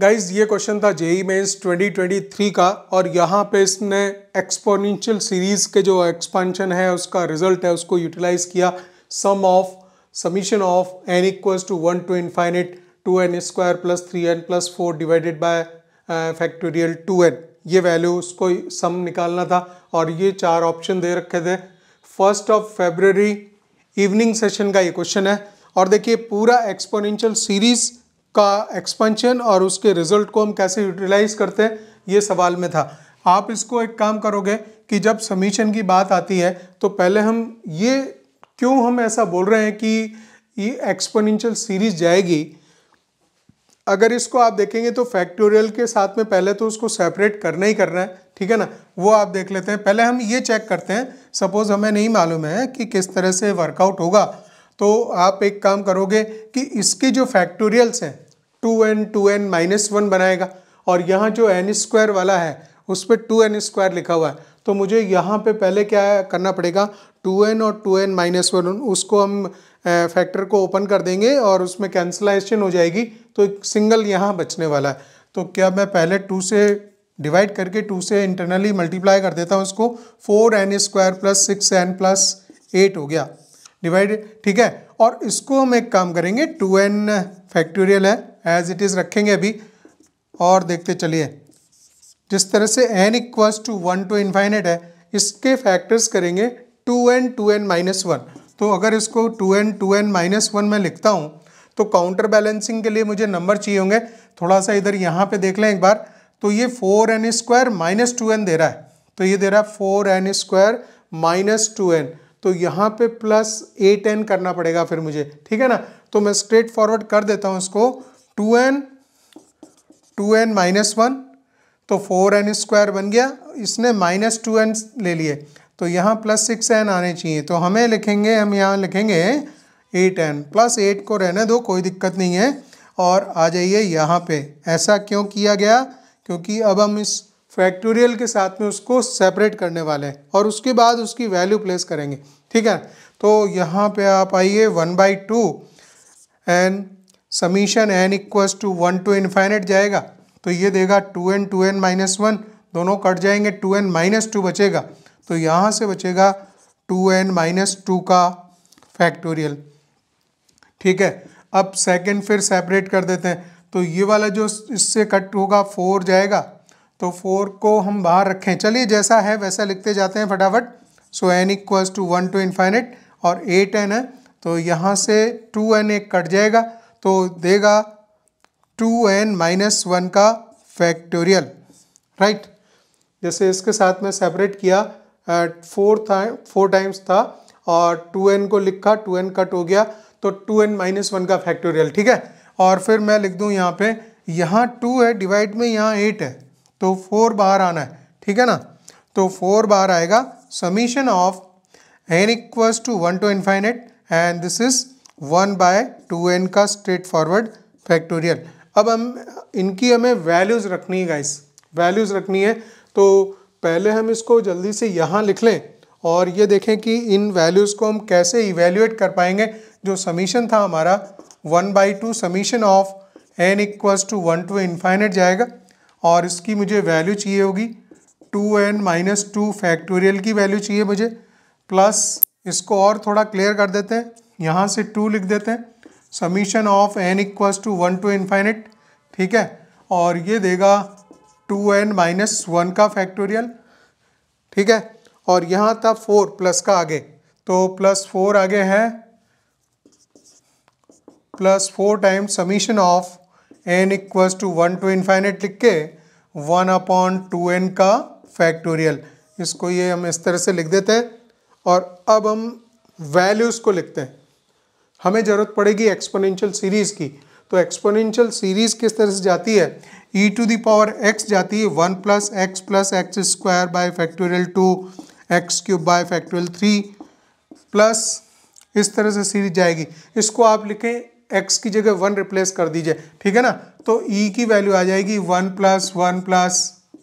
guys ये question था JEE mains 2023 का और यहाँ पे इसने एक्सपोनेंशियल सीरीज के जो एक्सपांशन है उसका रिजल्ट है उसको यूटिलाइज किया sum of summation of n equals to one to infinite to n square plus three n plus four divided by factorial two n ये वैल्यू उसको सम निकालना था और ये चार ऑप्शन दे रखे थे first of February evening session का ये क्वेश्चन है और देखिए पूरा एक्सपोनेंशियल सीरीज़ का एक्सपेंशन और उसके रिजल्ट को हम कैसे यूटिलाइज करते हैं ये सवाल में था आप इसको एक काम करोगे कि जब समीशन की बात आती है तो पहले हम ये क्यों हम ऐसा बोल रहे हैं कि ये एक्सपोनेंशियल सीरीज जाएगी अगर इसको आप देखेंगे तो फैक्टोरियल के साथ में पहले तो उसको सेपरेट करना ही करना है ठीक है ना वो आप देख लेते हैं पहले हम ये चेक करते हैं सपोज हमें नहीं मालूम है कि किस तरह से वर्कआउट होगा तो आप एक काम करोगे कि इसकी जो फैक्टोरियल्स हैं two n two n minus one बनाएगा और यहाँ जो एन स्क्वायर वाला है उस पर टू एन स्क्वायर लिखा हुआ है तो मुझे यहाँ पे पहले क्या करना पड़ेगा टू एन और टू एन माइनस वन उसको हम फैक्टर को ओपन कर देंगे और उसमें कैंसलाइजेशन हो जाएगी तो एक सिंगल यहाँ बचने वाला है तो क्या मैं पहले टू से डिवाइड करके टू से इंटरनली मल्टीप्लाई कर देता हूँ उसको four n square plus six n plus eight हो गया डिवाइडेड ठीक है और इसको हम एक काम करेंगे टू एन फैक्टोरियल है एज इट इज़ रखेंगे अभी और देखते चलिए जिस तरह से n equals to one to infinite है इसके फैक्टर्स करेंगे two n two n minus one तो अगर इसको two n two n minus one में लिखता हूँ तो काउंटर बैलेंसिंग के लिए मुझे नंबर चाहिए होंगे थोड़ा सा इधर यहाँ पे देख लें एक बार तो ये four n square minus two n दे रहा है तो ये दे रहा है four n square minus two n तो यहाँ पे प्लस ए टेन करना पड़ेगा फिर मुझे ठीक है ना तो मैं स्ट्रेट फॉरवर्ड कर देता हूँ इसको two n two n minus one तो फोर एन स्क्वायर बन गया इसने माइनस टू एन ले लिए तो यहाँ प्लस सिक्स एन आने चाहिए तो हमें लिखेंगे हम यहाँ लिखेंगे एट एन प्लस एट को रहने दो कोई दिक्कत नहीं है और आ जाइए यहाँ पे ऐसा क्यों किया गया क्योंकि अब हम इस फैक्टोरियल के साथ में उसको सेपरेट करने वाले हैं और उसके बाद उसकी वैल्यू प्लेस करेंगे ठीक है तो यहाँ पे आप आइए one by two n summation n equals to one to infinite जाएगा तो ये देगा two n two n minus one दोनों कट जाएंगे टू एन माइनस टू बचेगा तो यहाँ से बचेगा टू एन माइनस टू का फैक्टोरियल ठीक है अब सेकेंड फिर सेपरेट कर देते हैं तो ये वाला जो इससे कट होगा फोर जाएगा तो फोर को हम बाहर रखें चलिए जैसा है वैसा लिखते जाते हैं फटाफट so n equals to one to infinite और एट एन है तो यहाँ से टू एन एक कट जाएगा तो देगा टू एन माइनस वन का फैक्टोरियल राइट जैसे इसके साथ में सेपरेट किया फोर था फोर टाइम्स था और टू एन को लिखा टू एन कट हो गया तो टू एन माइनस वन का फैक्टोरियल ठीक है और फिर मैं लिख दूँ यहाँ पे यहाँ टू है डिवाइड में यहाँ एट है तो फोर बार आना है ठीक है ना तो फोर बार आएगा summation of n equals to one to infinite and this is one by two n का स्ट्रेट फॉरवर्ड फैक्टोरियल अब हम इनकी हमें वैल्यूज़ रखनी है गाइस वैल्यूज़ रखनी है तो पहले हम इसको जल्दी से यहाँ लिख लें और ये देखें कि इन वैल्यूज़ को हम कैसे इवेल्यूएट कर पाएंगे जो समीशन था हमारा one by two summation of n equals to one to infinite जाएगा और इसकी मुझे वैल्यू चाहिए होगी two n minus two factorial की वैल्यू चाहिए मुझे प्लस इसको और थोड़ा क्लियर कर देते हैं यहाँ से टू लिख देते हैं summation of n equals to one to infinite ठीक है और ये देगा टू एन माइनस वन का फैक्टोरियल ठीक है और यहाँ था फोर प्लस का आगे तो प्लस फोर आगे है plus four time summation of n equals to one to infinite लिख के वन अपॉन टू एन का फैक्टोरियल इसको ये हम इस तरह से लिख देते हैं और अब हम वैल्यूज़ को लिखते हैं हमें ज़रूरत पड़ेगी एक्सपोनेंशियल सीरीज़ की तो एक्सपोनेंशियल सीरीज़ किस तरह से जाती है e to the power x जाती है one plus x plus x square by factorial two x cube by factorial three plus इस तरह से सीरीज जाएगी इसको आप लिखें एक्स की जगह वन रिप्लेस कर दीजिए ठीक है ना तो ई e की वैल्यू आ जाएगी one plus one plus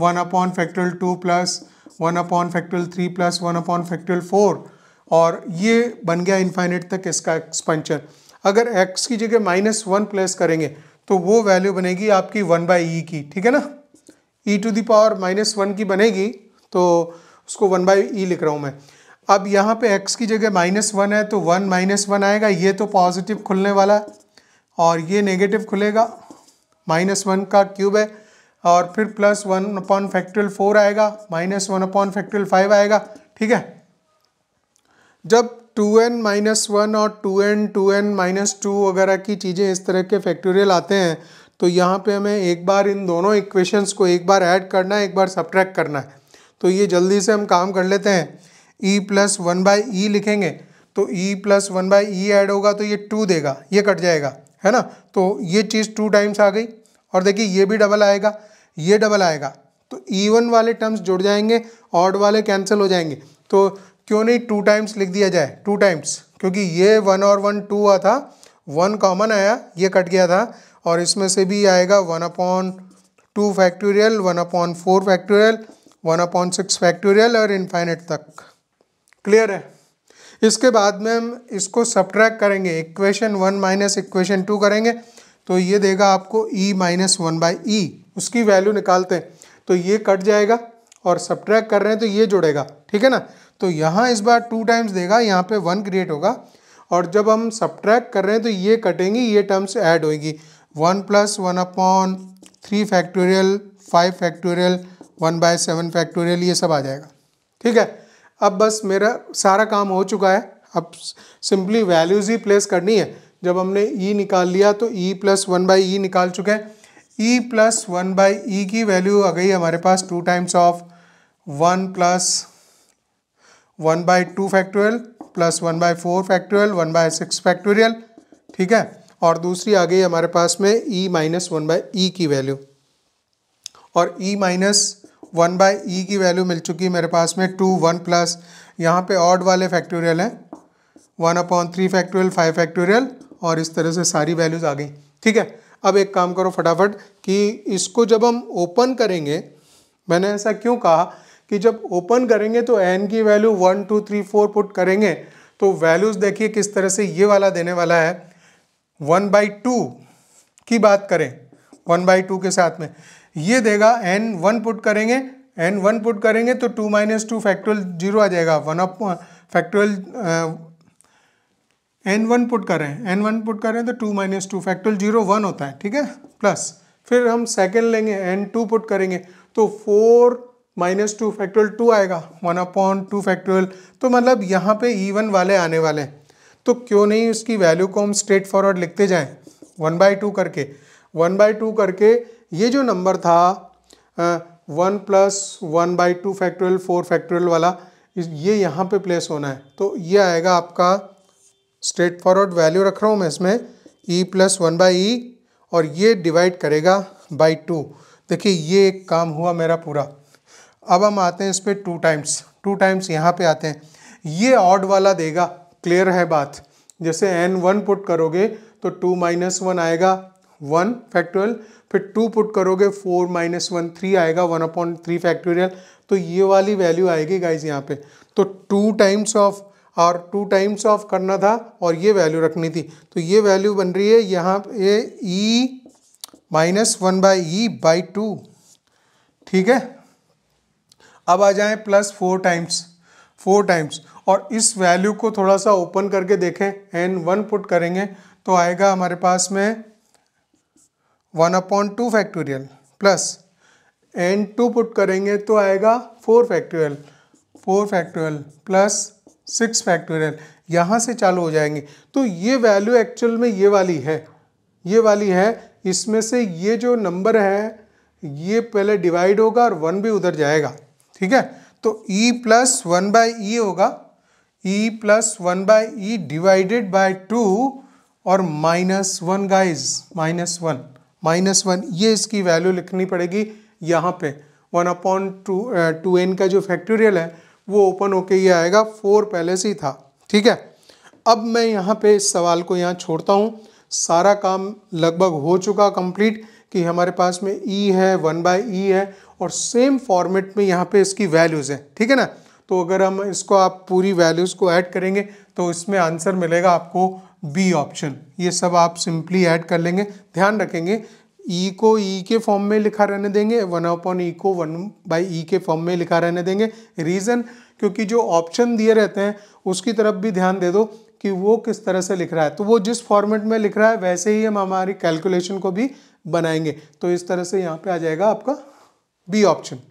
one upon factorial two plus one upon factorial three plus one upon factorial four और ये बन गया इन्फाइनेट तक इसका एक्सपेंशन अगर एक्स की जगह माइनस वन प्लेस करेंगे तो वो वैल्यू बनेगी आपकी वन बाई ई की ठीक है ना e to the power minus one की बनेगी तो उसको वन बाई ई लिख रहा हूँ मैं अब यहाँ पे x की जगह माइनस वन है तो वन माइनस वन आएगा ये तो पॉजिटिव खुलने वाला है और ये नेगेटिव खुलेगा माइनस वन का क्यूब है और फिर plus one upon factorial four आएगा minus one upon factorial five आएगा ठीक है जब टू एन माइनस वन और two n two n minus two वगैरह की चीज़ें इस तरह के फैक्टोरियल आते हैं तो यहाँ पे हमें एक बार इन दोनों इक्वेशंस को एक बार ऐड करना है एक बार सब्ट्रैक्ट करना है तो ये जल्दी से हम काम कर लेते हैं e plus one by e लिखेंगे तो e plus one by e add होगा तो ये टू देगा ये कट जाएगा है ना तो ये चीज़ टू टाइम्स आ गई और देखिए ये भी डबल आएगा ये डबल आएगा तो वन e वाले टर्म्स जुड़ जाएंगे ऑड वाले कैंसिल हो जाएंगे तो क्यों नहीं टू टाइम्स लिख दिया जाए टू टाइम्स क्योंकि ये वन और वन टू हुआ था वन कॉमन आया ये कट गया था और इसमें से भी आएगा one upon two factorial one upon four factorial one upon six factorial और इन्फाइनेट तक क्लियर है इसके बाद में हम इसको सब्ट्रैक करेंगे equation one minus equation two करेंगे तो ये देगा आपको e minus one by e उसकी वैल्यू निकालते हैं तो ये कट जाएगा और सब्ट्रैक कर रहे हैं तो ये जुड़ेगा ठीक है ना तो यहाँ इस बार टू टाइम्स देगा यहाँ पे वन क्रिएट होगा और जब हम सब्ट्रैक कर रहे हैं तो ये कटेंगी ये टर्म्स ऐड होगी one plus one upon three factorial five factorial one by seven factorial ये सब आ जाएगा ठीक है अब बस मेरा सारा काम हो चुका है अब सिंपली वैल्यूज़ ही प्लेस करनी है जब हमने ई e निकाल लिया तो e plus one by e निकाल चुके हैं e plus one by e की वैल्यू आ गई हमारे पास two times of one plus one by two factorial plus one by four factorial one by six factorial ठीक है और दूसरी आ गई हमारे पास में e minus one by e की वैल्यू और e e minus one by e e की वैल्यू मिल चुकी है मेरे पास में टू वन प्लस यहाँ पे ऑड वाले फैक्टोरियल हैं one upon three factorial five factorial और इस तरह से सारी वैल्यूज़ आ गई ठीक है अब एक काम करो फटाफट कि इसको जब हम ओपन करेंगे मैंने ऐसा क्यों कहा कि जब ओपन करेंगे तो एन की value one two three four put करेंगे तो वैल्यूज़ देखिए किस तरह से ये वाला देने वाला है वन बाई टू की बात करें वन बाई टू के साथ में ये देगा एन वन पुट करेंगे एन वन पुट करेंगे तो two minus two factorial zero आ जाएगा one of factorial n one put करें एन वन पुट करें तो two minus two factorial zero one होता है ठीक है प्लस फिर हम सेकेंड लेंगे एन टू पुट करेंगे तो four minus two factorial two आएगा वन अपॉन टू फैक्टोरियल तो मतलब यहाँ पे वन वाले आने वाले हैं तो क्यों नहीं उसकी वैल्यू को हम स्ट्रेट फॉरवर्ड लिखते जाएं वन बाई टू करके वन बाई टू करके ये जो नंबर था one plus one by two factorial four factorial वाला ये यहाँ पे प्लेस होना है तो ये आएगा आपका स्ट्रेट फॉरवर्ड वैल्यू रख रहा हूँ मैं इसमें e plus one by e और ये डिवाइड करेगा बाई टू देखिए ये एक काम हुआ मेरा पूरा अब हम आते हैं इस पर टू टाइम्स टू टाइम्स यहाँ पे आते हैं ये ऑड वाला देगा क्लियर है बात जैसे एन वन पुट करोगे तो टू माइनस वन आएगा वन फैक्टोरियल फिर टू पुट करोगे फोर माइनस वन थ्री आएगा वन अपॉन थ्री फैक्टोरियल तो ये वाली वैल्यू आएगी गाइज यहाँ पे तो टू टाइम्स ऑफ और टू टाइम्स ऑफ करना था और ये वैल्यू रखनी थी तो ये वैल्यू बन रही है यहाँ पे e minus one by e by two ठीक है अब आ जाए plus four times four times और इस वैल्यू को थोड़ा सा ओपन करके देखें एन वन पुट करेंगे तो आएगा हमारे पास में one upon two factorial plus n two put करेंगे तो आएगा four factorial four factorial plus six factorial यहाँ से चालू हो जाएंगे तो ये वैल्यू एक्चुअल में ये वाली है ये वाली है इसमें से ये जो नंबर है ये पहले डिवाइड होगा और वन भी उधर जाएगा ठीक है तो e plus one by e होगा e plus one by e divided by two और minus one guys minus one minus one ये इसकी वैल्यू लिखनी पड़ेगी यहाँ पे one upon two two n का जो फैक्टोरियल है वो ओपन होके ये आएगा फोर पहले से ही था ठीक है अब मैं यहाँ पे इस सवाल को यहाँ छोड़ता हूँ सारा काम लगभग हो चुका कंप्लीट कि हमारे पास में ई e है वन बाई ई e है और सेम फॉर्मेट में यहाँ पे इसकी वैल्यूज़ हैं ठीक है ना तो अगर हम इसको आप पूरी वैल्यूज़ को ऐड करेंगे तो इसमें आंसर मिलेगा आपको बी ऑप्शन ये सब आप सिंपली ऐड कर लेंगे ध्यान रखेंगे ई e को ई e के फॉर्म में लिखा रहने देंगे वन अपॉन ई e को वन बाई ई e के फॉर्म में लिखा रहने देंगे रीज़न क्योंकि जो ऑप्शन दिए रहते हैं उसकी तरफ भी ध्यान दे दो कि वो किस तरह से लिख रहा है तो वो जिस फॉर्मेट में लिख रहा है वैसे ही हम हमारी कैलकुलेशन को भी बनाएंगे तो इस तरह से यहाँ पे आ जाएगा आपका बी ऑप्शन